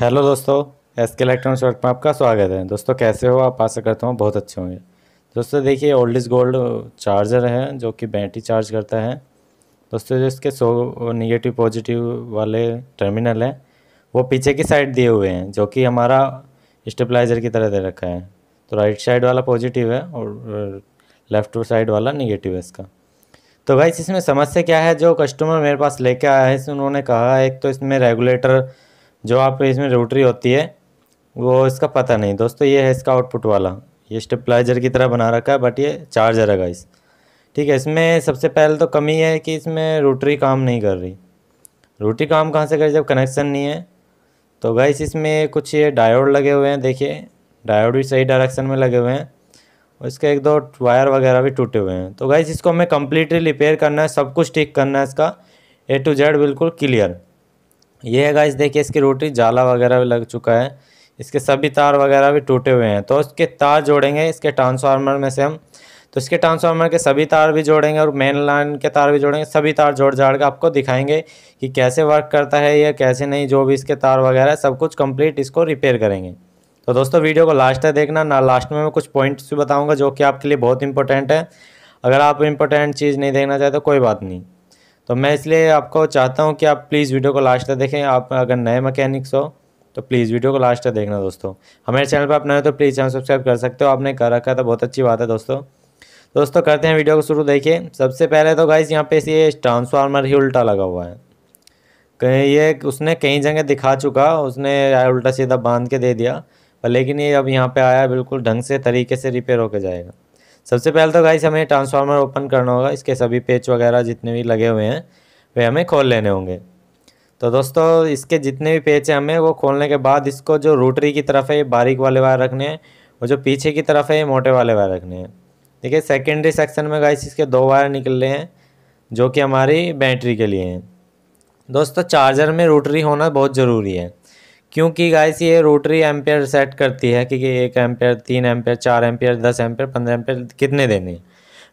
hello दोस्तों S के electronics work में आपका स्वागत है दोस्तों कैसे हो आप आशा करता हूँ बहुत अच्छे होंगे दोस्तों देखिए ओल्ड इज गोल्ड चार्जर है जो कि बैटरी चार्ज करता है दोस्तों जो इसके सो निगेटिव पॉजिटिव वाले टर्मिनल हैं वो पीछे की साइड दिए हुए हैं जो कि हमारा स्टेबलाइजर की तरह दे रखा है तो राइट साइड वाला पॉजिटिव है और लेफ्ट साइड वाला निगेटिव है इसका तो भाई इसमें समस्या क्या है जो कस्टमर मेरे पास लेके आया है उन्होंने कहा एक तो इसमें रेगुलेटर जो आप इसमें रोटरी होती है वो इसका पता नहीं दोस्तों ये है इसका आउटपुट वाला ये स्टेपलाइजर की तरह बना रखा है बट ये चार्जर है गाइस ठीक है इसमें सबसे पहले तो कमी है कि इसमें रोटरी काम नहीं कर रही रोटरी काम कहाँ से कर जब कनेक्शन नहीं है तो गाइस इसमें कुछ ये डायोड लगे हुए हैं देखिए डायोड भी सही डायरेक्शन में लगे हुए हैं और इसके एक दो वायर वगैरह भी टूटे हुए हैं तो गाइस इसको हमें कम्प्लीटली रिपेयर करना है सब कुछ ठीक करना है इसका ए टू जेड बिल्कुल क्लियर ये है गाइस देखिए इसकी रोटी जाला वगैरह भी लग चुका है इसके सभी तार वगैरह भी टूटे हुए हैं तो इसके तार जोड़ेंगे इसके ट्रांसफार्मर में से हम तो इसके ट्रांसफार्मर के सभी तार भी जोड़ेंगे और मेन लाइन के तार भी जोड़ेंगे सभी तार जोड़ जाड़ के आपको दिखाएंगे कि कैसे वर्क करता है या कैसे नहीं जो भी इसके तार वगैरह सब कुछ कंप्लीट इसको रिपेयर करेंगे तो दोस्तों वीडियो को लास्ट तक देखना ना लास्ट में मैं कुछ पॉइंट्स भी बताऊँगा जो कि आपके लिए बहुत इंपॉर्टेंट है अगर आप इंपॉर्टेंट चीज़ नहीं देखना चाहते तो कोई बात नहीं तो मैं इसलिए आपको चाहता हूँ कि आप प्लीज़ वीडियो को लास्ट तक देखें आप अगर नए मैकेनिक्स हो तो प्लीज़ वीडियो को लास्ट तक देखना दोस्तों हमारे चैनल पर आप नए हो तो प्लीज़ चैनल सब्सक्राइब कर सकते हो आपने कर रखा है तो बहुत अच्छी बात है दोस्तों दोस्तों करते हैं वीडियो को शुरू देखिए सबसे पहले तो गाइज यहाँ पे ये ट्रांसफार्मर ही उल्टा लगा हुआ है कहीं ये उसने कई जगह दिखा चुका उसने उल्टा सीधा बांध के दे दिया पर लेकिन ये अब यहाँ पे आया बिल्कुल ढंग से तरीके से रिपेयर होकर जाएगा सबसे पहले तो गाइस हमें ट्रांसफार्मर ओपन करना होगा इसके सभी पेच वगैरह जितने भी लगे हुए हैं वे हमें खोल लेने होंगे तो दोस्तों इसके जितने भी पेच हैं हमें वो खोलने के बाद इसको जो रोटरी की तरफ है ये बारीक वाले वायर रखने हैं और जो पीछे की तरफ है ये मोटे वाले वायर रखने हैं देखिए सेकेंडरी सेक्शन में गाइस इसके दो वायर निकल रहे हैं जो कि हमारी बैटरी के लिए हैं दोस्तों चार्जर में रोटरी होना बहुत ज़रूरी है क्योंकि गाइस ये रोटरी एम्पेयर सेट करती है कि एक एम्पेयर तीन एम्पेयर चार एम्पेयर दस एम्पेयर पंद्रह एम्पेयर कितने देने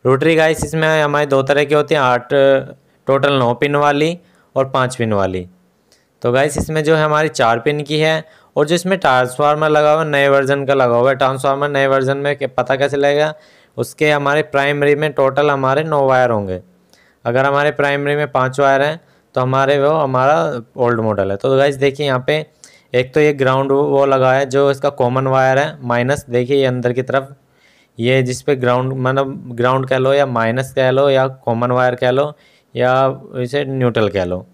रोटरी गाइस इसमें हमारी दो तरह की होती हैं आठ टोटल नौ पिन वाली और पाँच पिन वाली तो गाइस इसमें जो है हमारी चार पिन की है और जो इसमें ट्रांसफार्मर लगा हुआ नए वर्जन का लगा हुआ है ट्रांसफार्मर नए वर्जन में पता कैसे लगेगा उसके हमारे प्राइमरी में टोटल हमारे नौ वायर होंगे अगर हमारे प्राइमरी में पाँच वायर हैं तो हमारे वो हमारा ओल्ड मॉडल है तो गाइस देखिए यहाँ पे एक तो ये ग्राउंड वो लगा है जो इसका कॉमन वायर है माइनस देखिए ये अंदर की तरफ ये जिस पे ग्राउंड मतलब ग्राउंड कह लो या माइनस कह लो या कॉमन वायर कह लो या इसे न्यूट्रल कह लो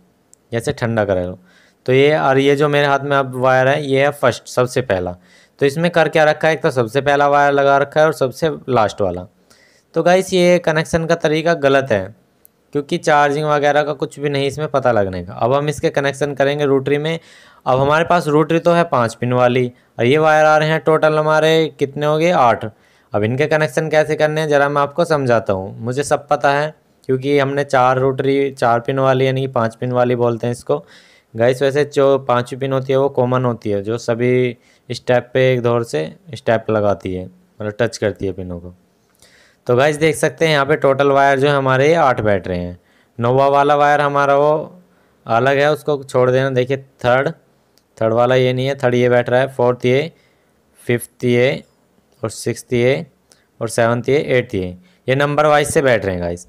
जैसे ठंडा कर लो तो ये और ये जो मेरे हाथ में अब वायर है ये है फर्स्ट सबसे पहला तो इसमें कर क्या रखा है एक तो सबसे पहला वायर लगा रखा है और सबसे लास्ट वाला तो गाइस ये कनेक्शन का तरीका गलत है क्योंकि चार्जिंग वगैरह का कुछ भी नहीं इसमें पता लगने का अब हम इसके कनेक्शन करेंगे रूटरी में अब हमारे पास रूटरी तो है पाँच पिन वाली और ये वायर आ रहे हैं टोटल हमारे कितने हो गए आठ अब इनके कनेक्शन कैसे करने हैं ज़रा मैं आपको समझाता हूँ मुझे सब पता है क्योंकि हमने चार रूटरी चार पिन वाली यानी कि पाँच पिन वाली बोलते हैं इसको गैस वैसे जो पाँचवीं पिन होती है वो कॉमन होती है जो सभी स्टेप पे एक दौर से स्टेप लगाती है मतलब टच करती है पिनों को तो गाइज देख सकते हैं यहाँ पे टोटल वायर जो है हमारे ये आठ बैठ रहे हैं नोवा वाला वायर हमारा वो अलग है उसको छोड़ देना देखिए थर्ड थर्ड वाला ये नहीं है थर्ड ये बैठ रहा है फोर्थ ये फिफ्थ ये और सिक्स ये और सेवन्थ ये एट्थ ये ये नंबर वाइज से बैठ रहे हैं गाइज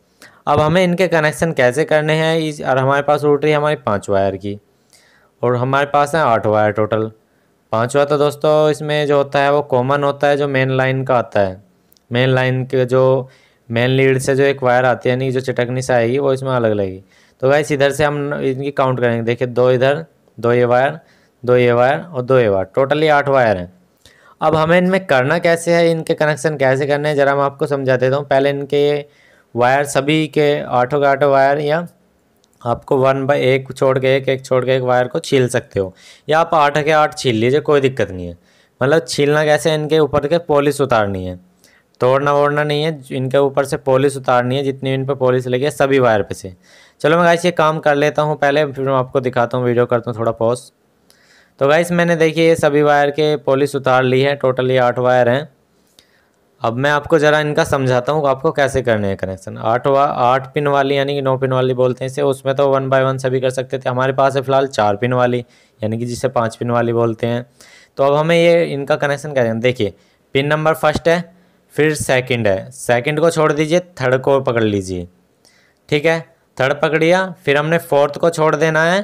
अब हमें इनके कनेक्शन कैसे करने हैं इस और हमारे पास रूट रही है हमारी पाँच वायर की और हमारे पास है आठ वायर टोटल पाँचवा तो दोस्तों इसमें जो होता है वो कॉमन होता है जो मेन लाइन का आता है मेन लाइन के जो मेन लीड से जो एक वायर आती है यानी जो चटकनी से आएगी वो इसमें अलग लगेगी तो वैसे इधर से हम इनकी काउंट करेंगे देखिए दो इधर दो ये वायर दो ये वायर और दो ये वायर टोटली आठ वायर हैं अब हमें इनमें करना कैसे है इनके कनेक्शन कैसे करने हैं ज़रा मैं आपको समझा देता हूँ पहले इनके वायर सभी के आठों के आठों वायर या आपको वन बाई एक छोड़ के एक एक छोड़ के एक वायर को छील सकते हो या आप आठ के आठ छील लीजिए कोई दिक्कत नहीं है मतलब छीलना कैसे है इनके ऊपर के पॉलिश उतारनी है तोड़ना वोड़ना नहीं है इनके ऊपर से पॉलिश उतारनी है जितनी इन पर पॉलिश लगी है सभी वायर पे से चलो मैं गाइस ये काम कर लेता हूँ पहले फिर मैं आपको दिखाता हूँ वीडियो करता हूँ थोड़ा पॉज तो गाइस मैंने देखिए ये सभी वायर के पॉलिश उतार ली है टोटल ये आठ वायर हैं अब मैं आपको ज़रा इनका समझाता हूँ आपको कैसे करने हैं कनेक्शन आठ वा आठ पिन वाली यानी कि नौ पिन वाली बोलते हैं इसे उसमें तो वन बाय वन सभी कर सकते थे हमारे पास है फिलहाल चार पिन वाली यानी कि जिसे पाँच पिन वाली बोलते हैं तो अब हमें ये इनका कनेक्शन करें देखिए पिन नंबर फर्स्ट है फिर सेकंड है सेकंड को छोड़ दीजिए थर्ड को पकड़ लीजिए ठीक है थर्ड पकड़िया फिर हमने फोर्थ को छोड़ देना है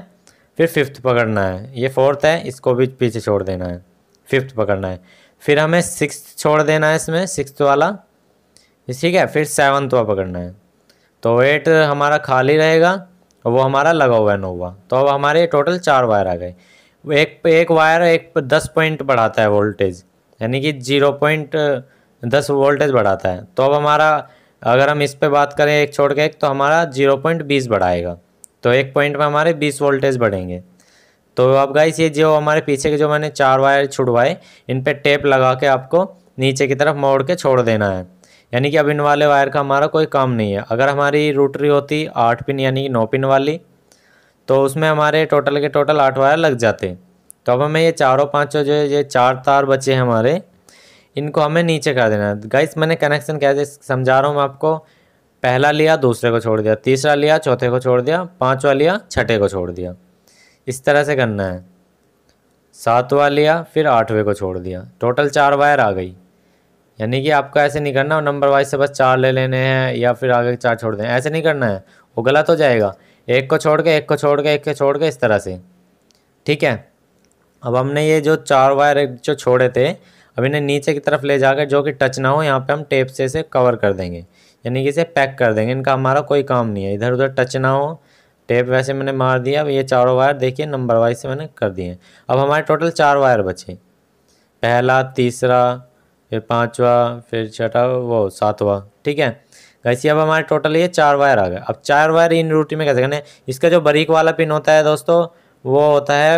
फिर फिफ्थ पकड़ना है ये फोर्थ है इसको भी पीछे छोड़ देना है फिफ्थ पकड़ना है फिर हमें सिक्स छोड़ देना है इसमें सिक्स वाला ठीक है फिर सेवन्थ वाला पकड़ना है तो एट हमारा खाली रहेगा और वो हमारा लगा हुआ है नोवा तो अब हमारे टोटल चार वायर आ गए एक एक वायर एक दस पॉइंट बढ़ाता है वोल्टेज यानी कि जीरो पॉइंट दस वोल्टेज बढ़ाता है तो अब हमारा अगर हम इस पर बात करें एक छोड़ के एक तो हमारा जीरो पॉइंट बीस बढ़ाएगा तो एक पॉइंट में हमारे बीस वोल्टेज बढ़ेंगे तो अब गाइस ये जो हमारे पीछे के जो मैंने चार वायर छुड़वाए इन पर टेप लगा के आपको नीचे की तरफ मोड़ के छोड़ देना है यानी कि अब इन वाले वायर का हमारा कोई काम नहीं है अगर हमारी रूटरी होती आठ पिन यानी कि नौ पिन वाली तो उसमें हमारे टोटल के टोटल आठ वायर लग जाते तो अब हमें ये चारों पाँचों जो ये चार तार बचे हैं हमारे इनको हमें नीचे कर देना है गाइस मैंने कनेक्शन कैसे समझा रहा हूँ मैं आपको पहला लिया दूसरे को छोड़ दिया तीसरा लिया चौथे को छोड़ दिया पाँचवा लिया छठे को छोड़ दिया इस तरह से करना है सातवा लिया फिर आठवें को छोड़ दिया टोटल चार वायर आ गई यानी कि आपको ऐसे नहीं करना नंबर वाइज से बस चार ले लेने हैं या फिर आगे चार छोड़ दें ऐसे नहीं करना है वो गलत हो जाएगा एक को छोड़ के एक को छोड़ के एक को छोड़ के इस तरह से ठीक है अब हमने ये जो चार वायर जो छोड़े थे अब इन्हें नीचे की तरफ ले जाकर जो कि टच ना हो यहाँ पे हम टेप से इसे कवर कर देंगे यानी कि इसे पैक कर देंगे इनका हमारा कोई काम नहीं है इधर उधर टच ना हो टेप वैसे मैंने मार दिया अब ये चारों वायर देखिए नंबर वाइज से मैंने कर दिए अब हमारे टोटल चार वायर बचे पहला तीसरा फिर पाँचवा फिर छठा वो सातवा ठीक है वैसे अब हमारे टोटल ये चार वायर आ गए अब चार वायर इन रूटी में कैसे करने इसका जो बारीक वाला पिन होता है दोस्तों वो होता है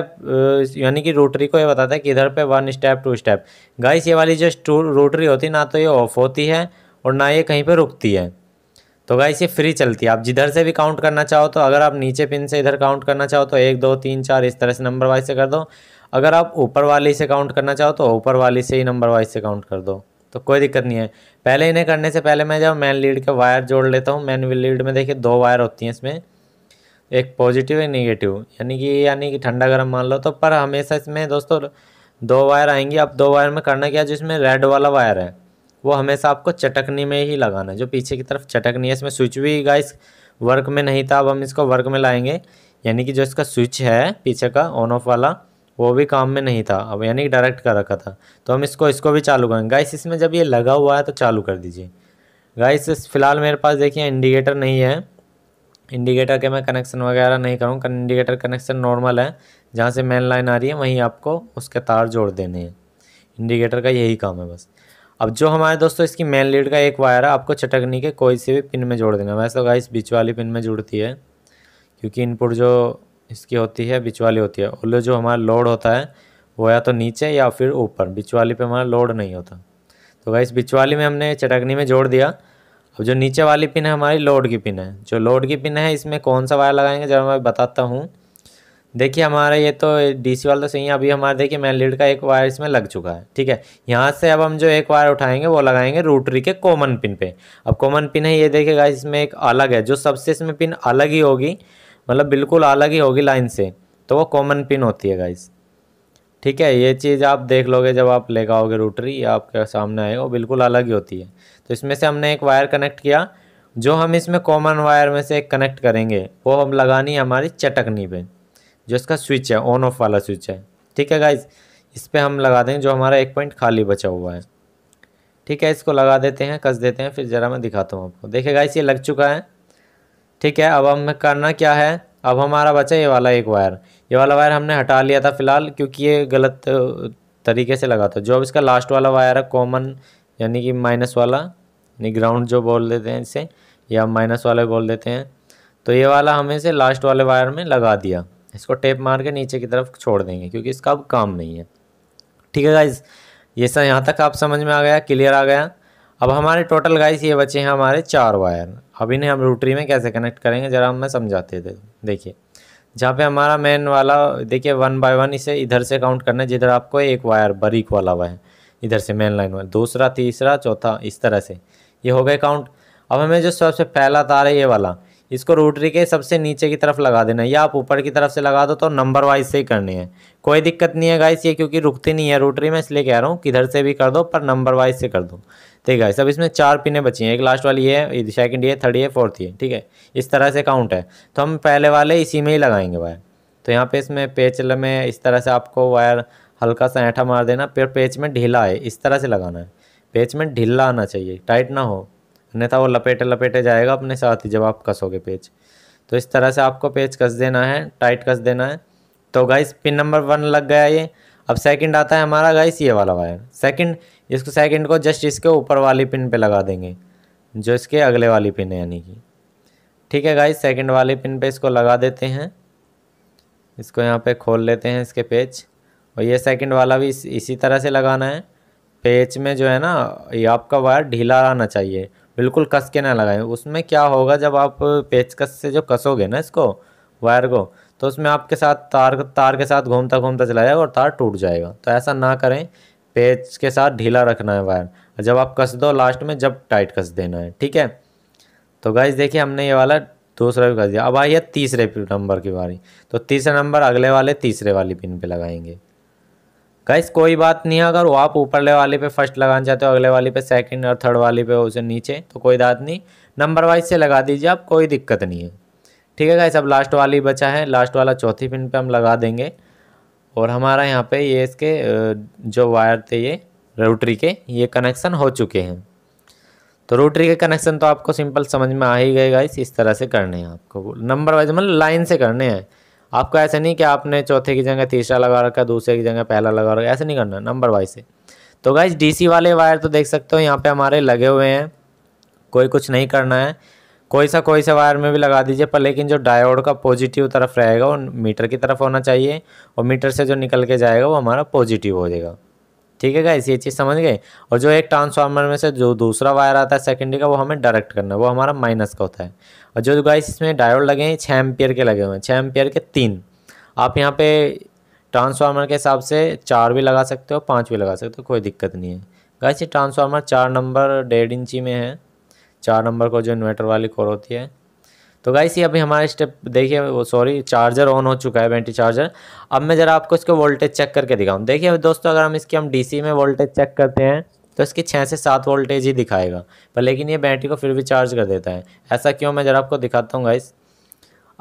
यानी कि रोटरी को ये बताता है कि इधर पे one step two step guys ये वाली जो रोटरी होती है ना तो ये ऑफ होती है और ना ये कहीं पे रुकती है तो गाइस ये फ्री चलती है आप जिधर से भी काउंट करना चाहो तो अगर आप नीचे पिन से इधर काउंट करना चाहो तो एक दो तीन चार इस तरह से नंबर वाइज से कर दो अगर आप ऊपर वाली से काउंट करना चाहो तो ऊपर वाली से ही नंबर वाइज से काउंट कर दो तो कोई दिक्कत नहीं है पहले इन्हें करने से पहले मैं जब मैन लीड का वायर जोड़ लेता हूँ मैन लीड में देखिए दो वायर होती हैं इसमें एक पॉजिटिव एक नेगेटिव यानी कि यानी कि ठंडा गर्म मान लो तो पर हमेशा इसमें दोस्तों दो वायर आएंगे अब दो वायर में करना क्या जिसमें रेड वाला वायर है वो हमेशा आपको चटकनी में ही लगाना है जो पीछे की तरफ चटकनी है इसमें स्विच भी गाइस वर्क में नहीं था अब हम इसको वर्क में लाएंगे यानी कि जो इसका स्विच है पीछे का ऑन ऑफ वाला वो भी काम में नहीं था अब यानी कि डायरेक्ट कर रखा था तो हम इसको इसको भी चालू करेंगे गाइस इसमें जब ये लगा हुआ है तो चालू कर दीजिए गाइस फिलहाल मेरे पास देखिए इंडिकेटर नहीं है इंडिकेटर के मैं कनेक्शन वगैरह नहीं करूँ इंडिकेटर कनेक्शन नॉर्मल है जहाँ से मेन लाइन आ रही है वहीं आपको उसके तार जोड़ देने हैं इंडिकेटर का यही काम है बस अब जो हमारे दोस्तों इसकी मेन लीड का एक वायर है आपको चटकनी के कोई से भी पिन में जोड़ देना वैसे तो गाइस बीच वाली पिन में जुड़ती है क्योंकि इनपुट जो इसकी होती है बीच वाली होती है और जो हमारा लोड होता है वो या तो नीचे या फिर ऊपर बीच वाली पे हमारा लोड नहीं होता तो गाइस बीच वाली में हमने चटकनी में जोड़ दिया अब जो नीचे वाली पिन है हमारी लोड की पिन है जो लोड की पिन है इसमें कौन सा वायर लगाएंगे जब मैं बताता हूँ देखिए हमारा ये तो डीसी वाला तो सही है अभी हमारा देखिए मैन लीड का एक वायर इसमें लग चुका है ठीक है यहाँ से अब हम जो एक वायर उठाएंगे वो लगाएंगे रूटरी के कॉमन पिन पे अब कॉमन पिन है ये देखिएगा इसमें एक अलग है जो सबसे इसमें पिन अलग ही होगी मतलब बिल्कुल अलग ही होगी लाइन से तो वो कॉमन पिन होती है गाइस ठीक है ये चीज़ आप देख लोगे जब आप ले आओगे रूटरी आपके सामने आएगा वो बिल्कुल अलग ही होती है तो इसमें से हमने एक वायर कनेक्ट किया जो हम इसमें कॉमन वायर में से कनेक्ट करेंगे वो हम लगानी है हमारी चटकनी पे जो इसका स्विच है ऑन ऑफ वाला स्विच है ठीक है गाइज इस पर हम लगा देंगे जो हमारा एक पॉइंट खाली बचा हुआ है ठीक है इसको लगा देते हैं कस देते हैं फिर ज़रा मैं दिखाता हूँ आपको देखिए गाइस ये लग चुका है ठीक है अब हमें करना क्या है अब हमारा बचा ये वाला एक वायर ये वाला वायर हमने हटा लिया था फिलहाल क्योंकि ये गलत तरीके से लगा था जो अब इसका लास्ट वाला वायर है कॉमन यानी कि माइनस वाला यानी ग्राउंड जो बोल देते हैं इसे या माइनस वाले बोल देते हैं तो ये वाला हमें से लास्ट वाले वायर में लगा दिया इसको टेप मार के नीचे की तरफ छोड़ देंगे क्योंकि इसका अब काम नहीं है ठीक है गाइज़ ये सर यहाँ तक आप समझ में आ गया क्लियर आ गया अब हमारे टोटल गाइस ये बचे हैं हमारे चार वायर अब इन्हें हम रूटरी में कैसे कनेक्ट करेंगे ज़रा मैं समझाते थे देखिए जहाँ पे हमारा मेन वाला देखिए वन बाय वन इसे इधर से काउंट करना है जिधर आपको एक वायर बारीक वाला हुआ है इधर से मेन लाइन वाला दूसरा तीसरा चौथा इस तरह से ये हो गए काउंट अब हमें जो सबसे पहला तार है ये वाला इसको रोटरी के सबसे नीचे की तरफ लगा देना है या आप ऊपर की तरफ से लगा दो तो नंबर वाइज से ही करनी है कोई दिक्कत नहीं है गाइस ये क्योंकि रुकती नहीं है रोटरी में इसलिए कह रहा हूँ किधर से भी कर दो पर नंबर वाइज से कर दो ठीक है सब इसमें चार पिने बची हैं एक लास्ट वाली है सेकंड ये थर्ड ये फोर्थ ये ठीक है इस तरह से काउंट है तो हम पहले वाले इसी में ही लगाएंगे वायर तो यहाँ पे इसमें पेच में इस तरह से आपको वायर हल्का सा ऐठा मार देना फिर पेच में ढीला है इस तरह से लगाना है पेच में ढीला आना चाहिए टाइट ना हो अन्यथा वो लपेटे लपेटे जाएगा अपने साथ ही जब आप कसोगे पेच तो इस तरह से आपको पेच कस देना है टाइट कस देना है तो गाइस पिन नंबर वन लग गया ये अब सेकंड आता है हमारा गाइस ये वाला वायर सेकंड इसको सेकंड को जस्ट इसके ऊपर वाली पिन पे लगा देंगे जो इसके अगले वाली पिन है यानी कि ठीक है गाइस सेकंड वाली पिन पे इसको लगा देते हैं इसको यहाँ पे खोल लेते हैं इसके पेज और ये सेकंड वाला भी इस, इसी तरह से लगाना है पेच में जो है ना ये आपका वायर ढीला आना चाहिए बिल्कुल कस के ना लगाएं उसमें क्या होगा जब आप पेचकस से जो कसोगे ना इसको वायर को तो उसमें आपके साथ तार तार के साथ घूमता घूमता चला जाएगा और तार टूट जाएगा तो ऐसा ना करें पेच के साथ ढीला रखना है वायर जब आप कस दो लास्ट में जब टाइट कस देना है ठीक है तो गाइज देखिए हमने ये वाला दूसरा भी कस दिया अब आइए तीसरे नंबर की बारी तो तीसरा नंबर अगले वाले तीसरे वाली पिन पर लगाएंगे गाइस कोई बात नहीं है अगर वो आप ऊपरले वाले पे फर्स्ट लगाना चाहते हो अगले वाले पे सेकंड और थर्ड वाले पे उसे नीचे तो कोई बात नहीं नंबर वाइज से लगा दीजिए आप कोई दिक्कत नहीं है ठीक है गाइस अब लास्ट वाली बचा है लास्ट वाला चौथी पिन पे हम लगा देंगे और हमारा यहाँ पे ये इसके जो वायर थे ये रोटरी के ये कनेक्शन हो चुके हैं तो रोटरी के कनेक्शन तो आपको सिंपल समझ में आ ही गए गाइस इस तरह से करने हैं आपको नंबर वाइज मतलब लाइन से करने हैं आपको ऐसे नहीं कि आपने चौथे की जगह तीसरा लगा रखा दूसरे की जगह पहला लगा रखा ऐसा नहीं करना नंबर वाइज से तो गाइज डीसी वाले वायर तो देख सकते हो यहाँ पे हमारे लगे हुए हैं कोई कुछ नहीं करना है कोई सा कोई सा वायर में भी लगा दीजिए पर लेकिन जो डायोड का पॉजिटिव तरफ रहेगा वो मीटर की तरफ होना चाहिए और मीटर से जो निकल के जाएगा वो हमारा पॉजिटिव हो जाएगा ठीक है गाइस ये चीज़ समझ गए और जो एक ट्रांसफार्मर में से जो दूसरा वायर आता है सेकेंडरी का वो हमें डायरेक्ट करना है वो हमारा माइनस का होता है और जो गाइस इसमें डायोड लगे हैं छः एम्पियर के लगे हुए हैं छः एम्पियर के तीन आप यहाँ पे ट्रांसफार्मर के हिसाब से चार भी लगा सकते हो पाँच भी लगा सकते हो कोई दिक्कत नहीं है गाइस ये ट्रांसफार्मर चार नंबर डेढ़ इंची में है चार नंबर को जो इन्वर्टर वाली कोर होती है तो गाइस ये अभी हमारा स्टेप देखिए वो सॉरी चार्जर ऑन हो चुका है बैटरी चार्जर अब मैं ज़रा आपको इसको वोल्टेज चेक करके दिखाऊँ देखिए दोस्तों अगर हम इसकी हम डीसी में वोल्टेज चेक करते हैं तो इसकी छः से सात वोल्टेज ही दिखाएगा पर लेकिन ये बैटरी को फिर भी चार्ज कर देता है ऐसा क्यों मैं ज़रा आपको दिखाता हूँ गाइस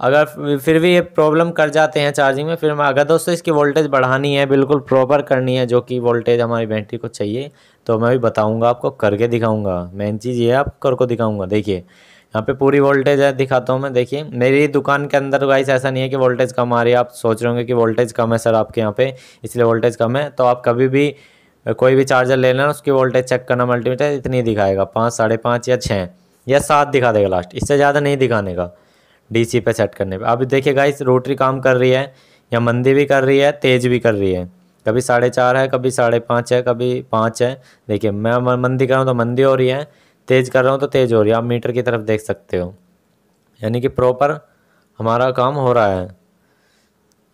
अगर फिर भी ये प्रॉब्लम कर जाते हैं चार्जिंग में फिर मैं अगर दोस्तों इसकी वोल्टेज बढ़ानी है बिल्कुल प्रॉपर करनी है जो कि वोल्टेज हमारी बैटरी को चाहिए तो मैं भी बताऊँगा आपको करके दिखाऊँगा मेन चीज़ ये आप करके दिखाऊँगा देखिए यहाँ पे पूरी वोल्टेज है दिखाता हूँ मैं देखिए मेरी दुकान के अंदर गाइस ऐसा नहीं है कि वोल्टेज कम आ रही है आप सोच रहे होंगे कि वोल्टेज कम है सर आपके यहाँ पे इसलिए वोल्टेज कम है तो आप कभी भी कोई भी चार्जर ले लेना उसकी वोल्टेज चेक करना मल्टीमीटर इतनी दिखाएगा पाँच साढ़े पाँच या छः या सात दिखा देगा लास्ट इससे ज़्यादा नहीं दिखाने का डीसी पे सेट करने पे अब देखिए गाइस रोटरी काम कर रही है या मंदी भी कर रही है तेज़ भी कर रही है कभी साढ़े चार है कभी साढ़े पाँच है कभी पाँच है देखिए मैं मंदी कर रहा हूँ तो मंदी हो रही है तेज़ कर रहा हूँ तो तेज़ हो रही है आप मीटर की तरफ देख सकते हो यानी कि प्रॉपर हमारा काम हो रहा है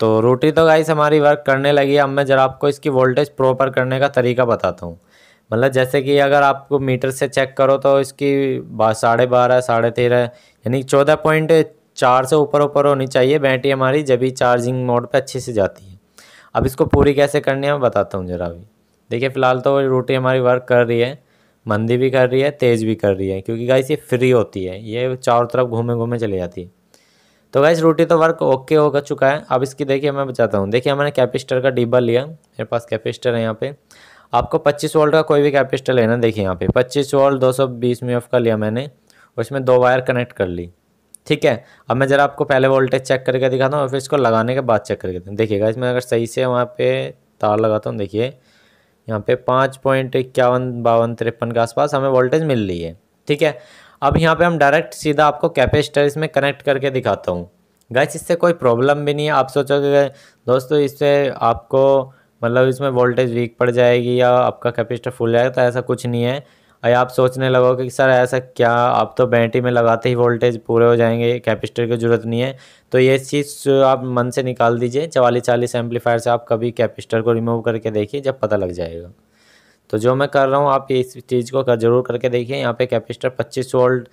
तो रोटी तो गाइस हमारी वर्क करने लगी है अब मैं ज़रा आपको इसकी वोल्टेज प्रॉपर करने का तरीका बताता हूँ मतलब जैसे कि अगर आपको मीटर से चेक करो तो इसकी साढ़े बारह साढ़े तेरह यानी चौदह पॉइंट चार से ऊपर ऊपर होनी चाहिए बैटरी हमारी जब भी चार्जिंग मोड पे अच्छे से जाती है अब इसको पूरी कैसे करनी है मैं बताता हूँ ज़रा अभी देखिए फ़िलहाल तो रोटी हमारी वर्क कर रही है मंदी भी कर रही है तेज़ भी कर रही है क्योंकि गाइस ये फ्री होती है ये चारों तरफ घूमे घूमे चली जाती है तो गाइस रोटी तो वर्क ओके हो चुका है अब इसकी देखिए मैं बताता हूँ देखिए मैंने कैपेसिटर का डिब्बा लिया मेरे पास कैपेसिटर है यहाँ पे आपको 25 वोल्ट का कोई भी कैपेसिटर लेना देखिए यहाँ पे 25 वोल्ट 220 सौ बीस का लिया मैंने उसमें दो वायर कनेक्ट कर ली ठीक है अब मैं ज़रा आपको पहले वोल्टेज चेक करके दिखाता हूँ और फिर इसको लगाने के बाद चेक करके देखिए गाइस मैं अगर सही से वहाँ पर तार लगाता हूँ देखिए यहाँ पे पाँच पॉइंट इक्यावन बावन तिरपन के आसपास हमें वोल्टेज मिल रही है ठीक है अब यहाँ पे हम डायरेक्ट सीधा आपको कैपेसिटर इसमें कनेक्ट करके दिखाता हूँ गैस इससे कोई प्रॉब्लम भी नहीं है आप सोचोगे दोस्तों इससे आपको मतलब इसमें वोल्टेज वीक पड़ जाएगी या आपका कैपेसिटर फुल जाएगा तो ऐसा कुछ नहीं है अरे आप सोचने लगोगे कि सर ऐसा क्या आप तो बैटरी में लगाते ही वोल्टेज पूरे हो जाएंगे कैपेसिटर की ज़रूरत नहीं है तो ये चीज़ आप मन से निकाल दीजिए चवालीस चालीस एम्पलीफायर से आप कभी कैपेसिटर को रिमूव करके देखिए जब पता लग जाएगा तो जो मैं कर रहा हूँ आप इस चीज़ को कर जरूर करके देखिए यहाँ पे कैपेसिटर 25 वोल्ट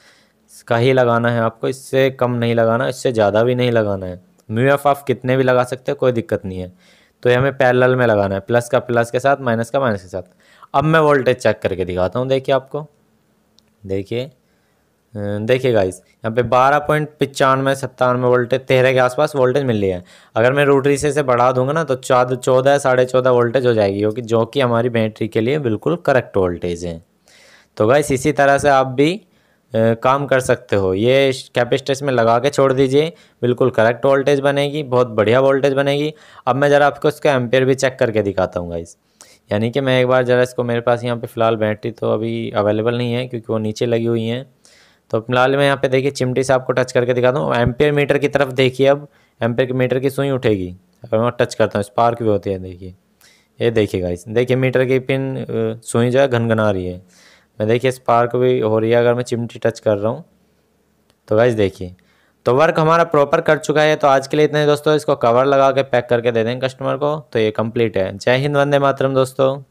का ही लगाना है आपको इससे कम नहीं लगाना इससे ज़्यादा भी नहीं लगाना है म्यू एफ आप कितने भी लगा सकते हो कोई दिक्कत नहीं है तो ये हमें पैरल में लगाना है प्लस का प्लस के साथ माइनस का माइनस के साथ अब मैं वोल्टेज चेक करके दिखाता हूँ देखिए आपको देखिए अं, देखिए गाइस यहाँ पे बारह पॉइंट पचानवे सत्तानवे वोल्टेज तेरह के आसपास वोल्टेज मिल रही है अगर मैं रोटरी से इसे बढ़ा दूंगा ना तो चौदह चौदह साढ़े चौदह वोल्टेज हो जाएगी क्योंकि जो कि हमारी बैटरी के लिए बिल्कुल करेक्ट वोल्टेज है तो गाइस इसी तरह से आप भी आ, काम कर सकते हो ये कैपेसिटर्स में लगा के छोड़ दीजिए बिल्कुल करेक्ट वोल्टेज बनेगी बहुत बढ़िया वोल्टेज बनेगी अब मैं ज़रा आपको उसका एम्पेयर भी चेक करके दिखाता हूँ गाइज़ यानी कि मैं एक बार ज़रा इसको मेरे पास यहाँ पे फ़िलहाल बैटरी तो अभी अवेलेबल नहीं है क्योंकि वो नीचे लगी हुई हैं तो फिलहाल मैं यहाँ पे देखिए चिमटी से आपको टच करके दिखाता हूँ एम्पेयर मीटर की तरफ देखिए अब एम्पेयर मीटर की सुई उठेगी अगर मैं टच करता हूँ स्पार्क भी होती है देखिए ये देखिएगा इस देखिए मीटर की पिन सुई जो है घनघना रही है मैं देखिए स्पार्क भी हो रही है अगर मैं चिमटी टच कर रहा हूँ तो गाइज देखिए तो वर्क हमारा प्रॉपर कर चुका है तो आज के लिए इतने दोस्तों इसको कवर लगा के पैक करके दे दें कस्टमर को तो ये कंप्लीट है जय हिंद वंदे मातरम दोस्तों